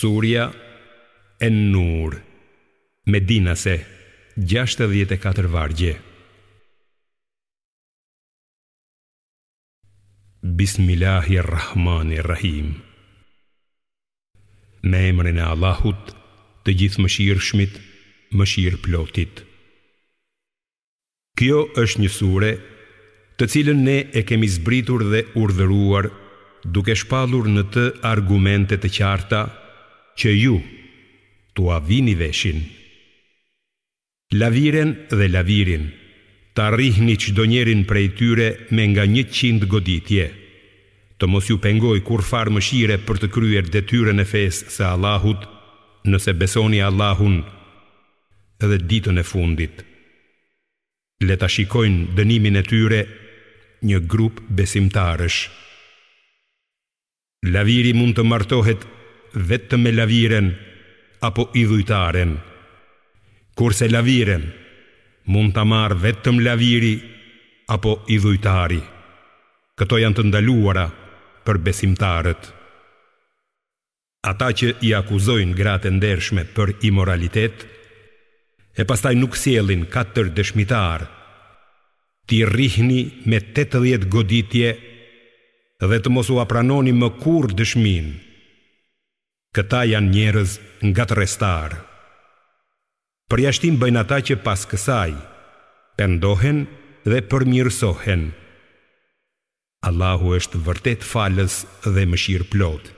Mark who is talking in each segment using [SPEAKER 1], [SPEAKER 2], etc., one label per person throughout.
[SPEAKER 1] Surja e Nur Medinase 64 vargje Bismillahirrahmanirrahim Me emrin e Allahut të gjithë më shirë shmit, më shirë plotit Kjo është një sure të cilën ne e kemi zbritur dhe urdhëruar duke shpallur në të argumente të qarta që ju të avini veshin. Laviren dhe lavirin, të arrihni që do njerin prej tyre me nga një qindë goditje, të mos ju pengoj kur farë shire për të kryer detyre në fesë se Allahut, nëse besoni Allahun dhe ditën e fundit. Le ta shikojnë dënimin e tyre një grup besimtarësh. Laviri mund të martohet vetëm me laviren apo idhujtaren. Kurse laviren mund ta marr vetëm laviri apo idhujtari. Këto janë të ndaluara për besimtarët. Ata që i akuzojnë gratë ndershme për imoralitet, e pastaj nuk sjellin katër dëshmitar, ti rrihni me 80 goditje dhe të mos u apranoni më kurrë dëshminë. Këta janë njerëz nga të restar Për jashtim bëjnë ata që pas kësaj Pendohen dhe përmirësohen Allahu është vërtet falës dhe shirë plot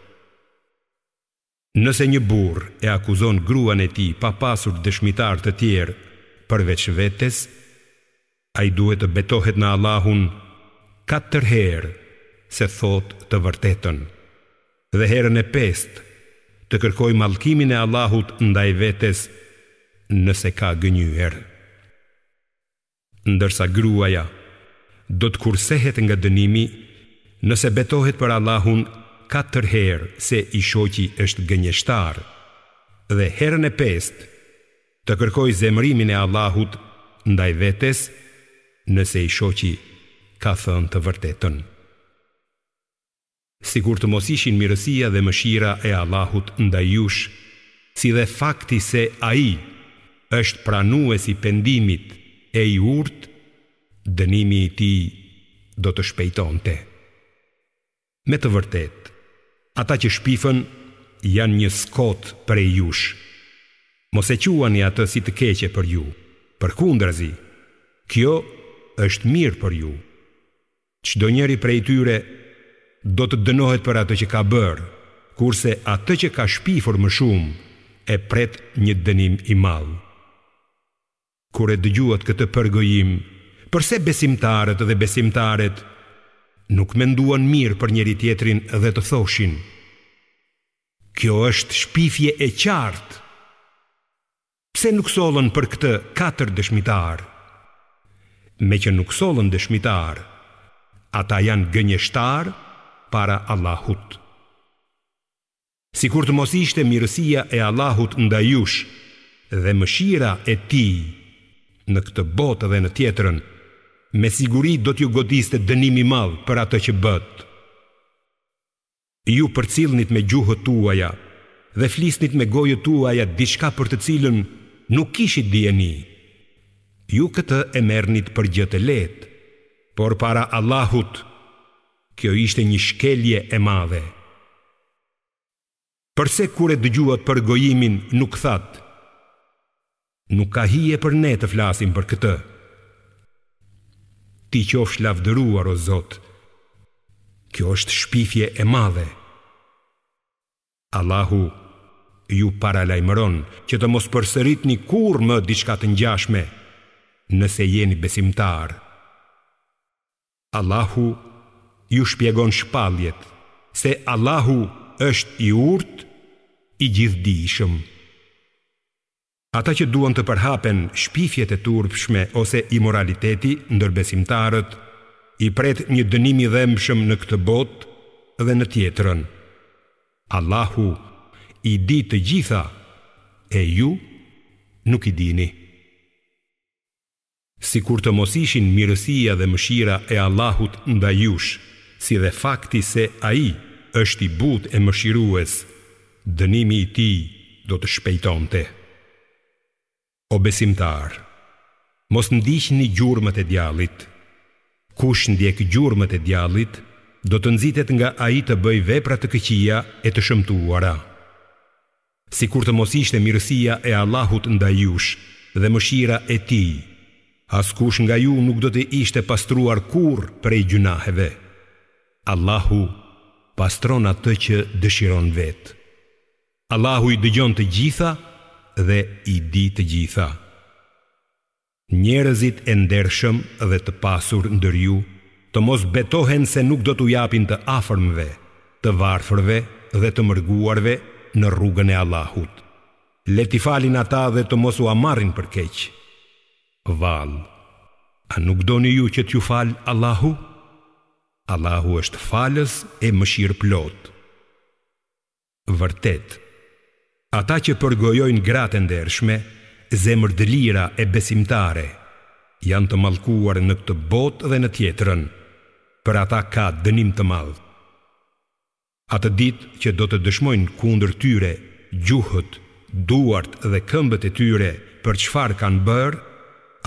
[SPEAKER 1] Nëse një burë e akuzon gruan e ti pa pasur dëshmitar të tjerë përveç vetes, a i duhet të betohet në Allahun katër herë se thot të vërtetën, dhe herën e pestë të kërkoj mallkimin e Allahut ndaj vetes nëse ka gënyer. Ndërsa gruaja do të kursehet nga dënimi nëse betohet për Allahun 4 herë se i shoqi është gënjeshtar dhe herën e 5 të kërkoj zemrimin e Allahut ndaj vetes nëse i shoqi ka thënë të vërtetën kur të mos ishin mirësia dhe mëshira e Allahut ndaj jush, si dhe fakti se ai është pranues si pendimit e i urt, dënimi i ti do të shpejton te. Me të vërtet, ata që shpifën janë një skot për e jush. Mos e quani atë si të keqe për ju, për kundrazi, kjo është mirë për ju. Qdo njeri prej tyre do të dënohet për atë që ka bërë, kurse atë që ka shpifur më shumë e pret një dënim i madh. Kur e dëgjuat këtë përgojim, përse besimtarët dhe besimtarët nuk menduan mirë për njëri tjetrin dhe të thoshin: Kjo është shpifje e qartë. Pse nuk sollën për këtë katër dëshmitar? Me që nuk sollën dëshmitar, ata janë gënjeshtar para Allahut. Si kur të mos ishte mirësia e Allahut nda jush dhe mëshira e ti në këtë botë dhe në tjetërën, me siguri do t'ju godiste dënimi madhë për atë që bëtë. Ju për cilnit me gjuhët tuaja dhe flisnit me gojët tuaja diçka për të cilën nuk ishit djeni. Ju këtë e mernit për gjëtë letë, por para Allahut Kjo ishte një shkelje e madhe. Përse kur e dëgjuat për gojimin nuk thatë? Nuk ka hije për ne të flasim për këtë. Ti qofsh lavdëruar o Zot. Kjo është shpifje e madhe. Allahu ju para lajmëron që të mos përsëritni kurrë më diçka të ngjashme, nëse jeni besimtar. Allahu ju shpjegon shpalljet se Allahu është i urt i gjithdijshëm. Ata që duan të përhapen shpifjet e turpshme ose imoraliteti ndër besimtarët, i pret një dënimi i në këtë botë dhe në tjetrën. Allahu i di të gjitha e ju nuk i dini. Si kur të mos ishin mirësia dhe mëshira e Allahut nda jush, si dhe fakti se ai është i butë e mëshirues, dënimi i tij do të shpejtonte. O besimtar, mos ndiqni gjurmët e djallit. Kush ndjek gjurmët e djallit, do të nxitet nga ai të bëj vepra të këqija e të shëmtuara. Si kur të mos ishte mirësia e Allahut nda jush dhe mëshira e ti, as kush nga ju nuk do të ishte pastruar kur prej gjunaheve. Allahu pastron atë që dëshiron vet. Allahu i dëgjon të gjitha dhe i di të gjitha. Njerëzit e ndershëm dhe të pasur ndër ju, të mos betohen se nuk do t'u japin të afërmve, të varfërve dhe të mërguarve në rrugën e Allahut. Leti falin ata dhe të mos u amarrin për keq. Vall, a nuk doni ju që t'ju fal Allahu? Allahu është falës e mëshirë plot. Vërtet, ata që përgojojnë gratë ndershme, zemër dëlira e besimtare, janë të malkuar në këtë botë dhe në tjetërën, për ata ka dënim të malë. Atë ditë që do të dëshmojnë kundër tyre, gjuhët, duart dhe këmbët e tyre për çfarë kanë bërë,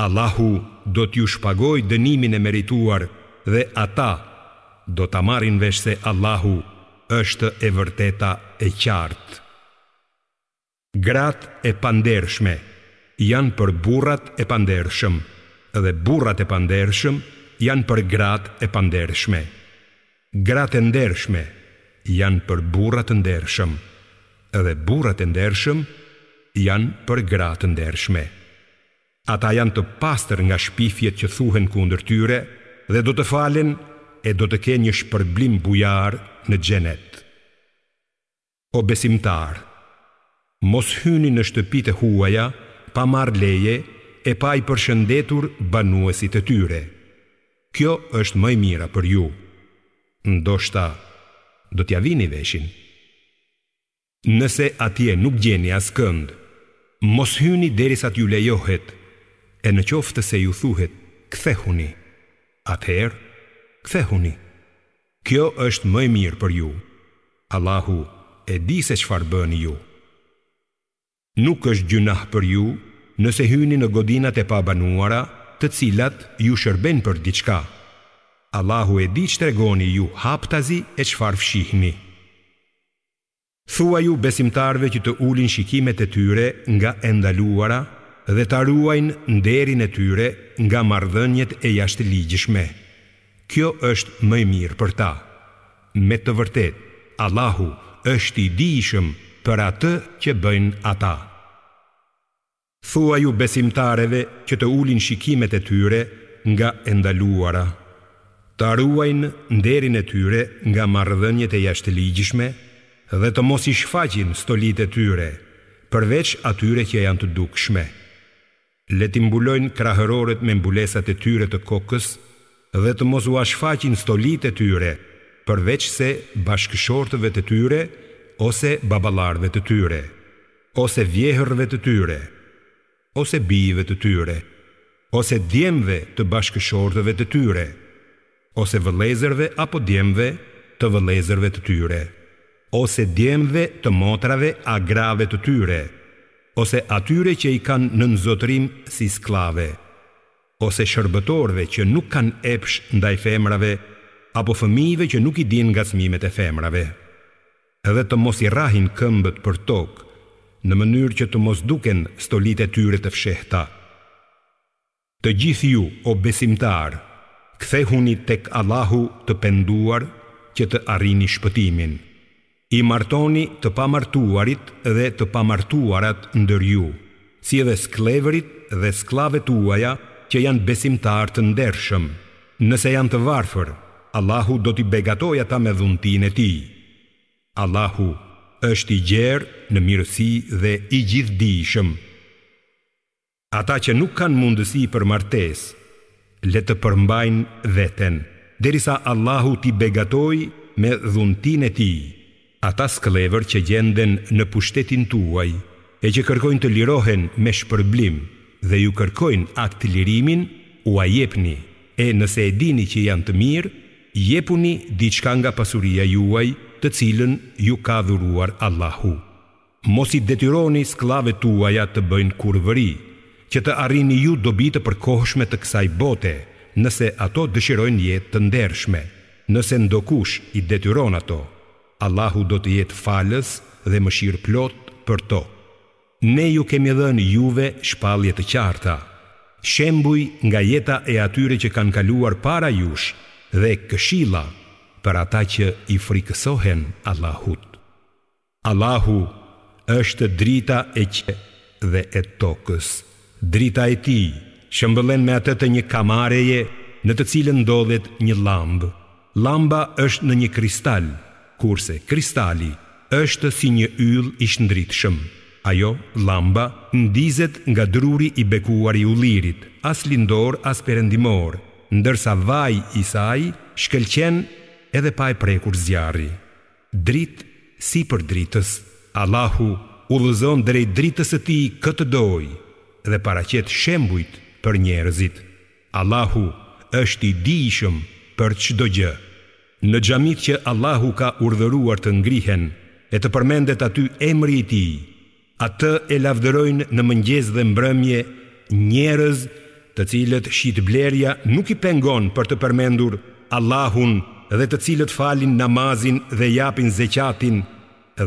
[SPEAKER 1] Allahu do t'ju shpagoj dënimin e merituar dhe ata do të marin vesh se Allahu është e vërteta e qartë. Grat e pandershme janë për burrat e pandershëm dhe burrat e pandershëm janë për grat e pandershme. Grat e ndershme janë për burrat e ndershëm dhe burrat e ndershëm janë për grat e ndershme. Ata janë të pastër nga shpifjet që thuhen kundër tyre dhe do të falen e do të ke një shpërblim bujar në gjenet. O besimtar, mos hyni në shtëpit e huaja, pa marr leje, e pa i përshëndetur banuesit e tyre. Kjo është mëj mira për ju. Ndo shta, do t'ja vini veshin. Nëse atje nuk gjeni as kënd, mos hyni derisa ju lejohet, e në qoftë se ju thuhet, kthehuni. Atëherë, Kthehuni. Kjo është më e mirë për ju. Allahu e di se çfarë bëni ju. Nuk është gjuna për ju nëse hyni në godinat e pabanuara, të cilat ju shërben për diçka. Allahu e di ç'tregoni ju haptazi e qfar fshihni. Thua ju besimtarve që të ulin shikimet e tyre nga e ndaluara dhe të ruajnë nderin e tyre nga mardhënjet e jashtë ligjishme kjo është më i mirë për ta. Me të vërtet, Allahu është i dishëm për atë që bëjnë ata. Thua ju besimtareve që të ulin shikimet e tyre nga endaluara. Të arruajnë nderin e tyre nga mardhënjët e jashtë ligjishme dhe të mos i shfaqin stolit e tyre, përveç atyre që janë të dukshme. Letim bulojnë krahëroret me mbulesat e tyre të kokës, dhe të mos u ashfaqin stolit e tyre, përveç se bashkëshortëve të tyre, ose babalarve të tyre, ose vjehërve të tyre, ose bijve të tyre, ose djemve të bashkëshortëve të tyre, ose vëlezërve apo djemve të vëlezërve të tyre, ose djemve të motrave a grave të tyre, ose atyre që i kanë në nëzotrim si sklave ose shërbëtorve që nuk kanë epsh ndaj femrave, apo fëmijëve që nuk i din nga smimet e femrave. Edhe të mos i rahin këmbët për tokë, në mënyrë që të mos duken stolit e tyre të fshehta. Të gjithë ju, o besimtar, kthehuni tek Allahu të penduar që të arrini shpëtimin. I martoni të pamartuarit dhe të pamartuarat ndër ju, si edhe sklevërit dhe sklave tuaja që janë besimtar të ndershëm. Nëse janë të varfër, Allahu do t'i begatoj ata me dhuntin e ti. Allahu është i gjerë në mirësi dhe i gjithdishëm. Ata që nuk kanë mundësi për martes, le të përmbajnë veten, derisa Allahu t'i begatoj me dhuntin e ti. Ata sklever që gjenden në pushtetin tuaj, e që kërkojnë të lirohen me shpërblimë, dhe ju kërkojnë akt të lirimin, u a jepni, e nëse e dini që janë të mirë, jepuni diçka nga pasuria juaj të cilën ju ka dhuruar Allahu. Mos i detyroni sklave tuaja të bëjnë kurvëri, që të arrini ju dobi të përkohshme të kësaj bote, nëse ato dëshirojnë jetë të ndershme, nëse ndokush i detyron ato, Allahu do të jetë falës dhe mëshirë plot për tokë ne ju kemi dhënë juve shpaljet të qarta. Shembuj nga jeta e atyre që kanë kaluar para jush dhe këshila për ata që i frikësohen Allahut. Allahu është drita e që dhe e tokës. Drita e ti shëmbëllen me atët e një kamareje në të cilën ndodhet një lambë. Lamba është në një kristal, kurse kristali është si një yll i shndritshëm. Ajo, lamba, ndizet nga druri i bekuar i ullirit, as lindor, as perendimor, ndërsa vaj i saj shkelqen edhe pa e prekur zjarri. Drit, si për dritës, Allahu u lëzon drejt dritës e ti këtë doj dhe paracet shembujt për njerëzit. Allahu është i dishëm për çdo gjë. Në gjamit që Allahu ka urdhëruar të ngrihen e të përmendet aty emri i ti, tij, A të e lavdërojnë në mëngjes dhe mbrëmje njerëz të cilët shit blerja nuk i pengon për të përmendur Allahun dhe të cilët falin namazin dhe japin zeqatin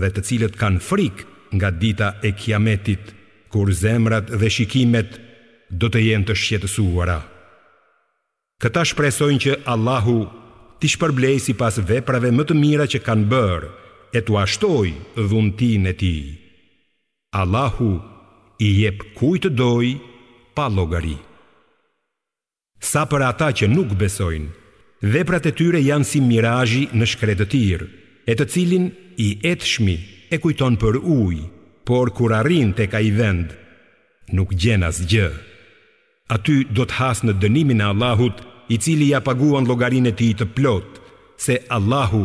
[SPEAKER 1] dhe të cilët kanë frik nga dita e kiametit kur zemrat dhe shikimet do të jenë të shqetësuara. Këta shpresojnë që Allahu t'i shpërblej si pas veprave më të mira që kanë bërë e t'u ashtoj dhuntin e ti. Allahu i jep kujt të doj pa llogari. Sa për ata që nuk besojnë, veprat e tyre janë si mirazhi në shkretëtir, e të cilin i etshmi e kujton për ujë, por kur arrin tek ai vend, nuk gjen asgjë. Aty do të hasë në dënimin e Allahut, i cili ja paguan llogarinë e tij të plot, se Allahu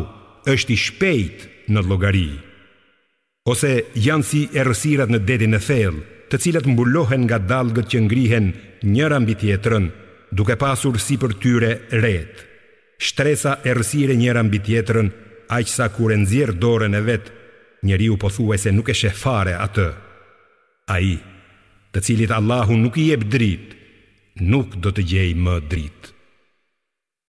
[SPEAKER 1] është i shpejt në llogarinë ose janë si erësirat në detin e thellë, të cilat mbulohen nga dallgët që ngrihen njëra mbi tjetrën, duke pasur si për tyre ret. Shtresa e rësire njëra mbi tjetrën, aq sa kur e nxjerr dorën e vet, njeriu pothuajse nuk e sheh fare atë. Ai, të cilit Allahu nuk i jep dritë, nuk do të gjej më dritë.